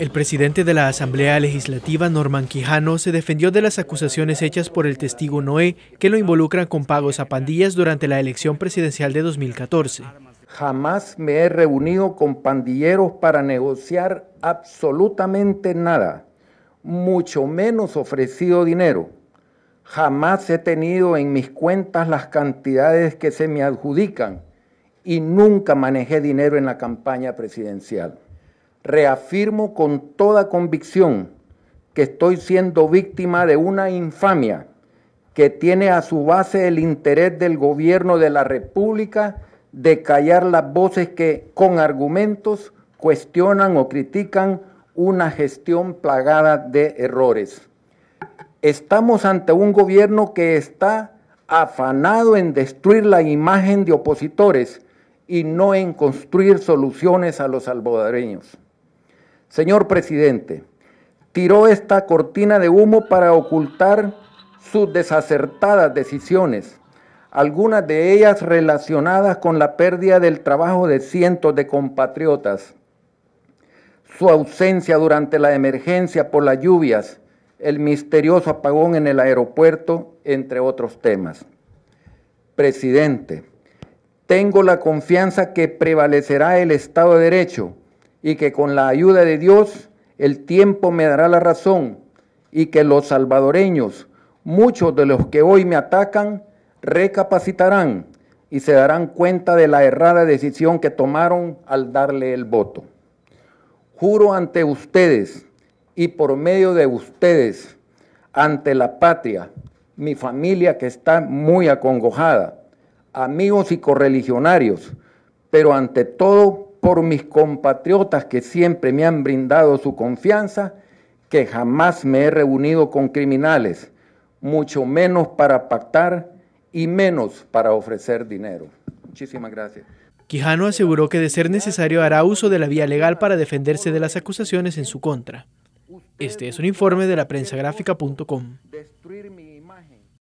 El presidente de la Asamblea Legislativa, Norman Quijano, se defendió de las acusaciones hechas por el testigo Noé que lo involucran con pagos a pandillas durante la elección presidencial de 2014. Jamás me he reunido con pandilleros para negociar absolutamente nada, mucho menos ofrecido dinero. Jamás he tenido en mis cuentas las cantidades que se me adjudican y nunca manejé dinero en la campaña presidencial reafirmo con toda convicción que estoy siendo víctima de una infamia que tiene a su base el interés del gobierno de la República de callar las voces que con argumentos cuestionan o critican una gestión plagada de errores. Estamos ante un gobierno que está afanado en destruir la imagen de opositores y no en construir soluciones a los salvadoreños. Señor presidente, tiró esta cortina de humo para ocultar sus desacertadas decisiones, algunas de ellas relacionadas con la pérdida del trabajo de cientos de compatriotas, su ausencia durante la emergencia por las lluvias, el misterioso apagón en el aeropuerto, entre otros temas. Presidente, tengo la confianza que prevalecerá el Estado de Derecho y que con la ayuda de Dios el tiempo me dará la razón y que los salvadoreños, muchos de los que hoy me atacan, recapacitarán y se darán cuenta de la errada decisión que tomaron al darle el voto. Juro ante ustedes y por medio de ustedes, ante la patria, mi familia que está muy acongojada, amigos y correligionarios, pero ante todo por mis compatriotas que siempre me han brindado su confianza, que jamás me he reunido con criminales, mucho menos para pactar y menos para ofrecer dinero. Muchísimas gracias. Quijano aseguró que de ser necesario hará uso de la vía legal para defenderse de las acusaciones en su contra. Este es un informe de la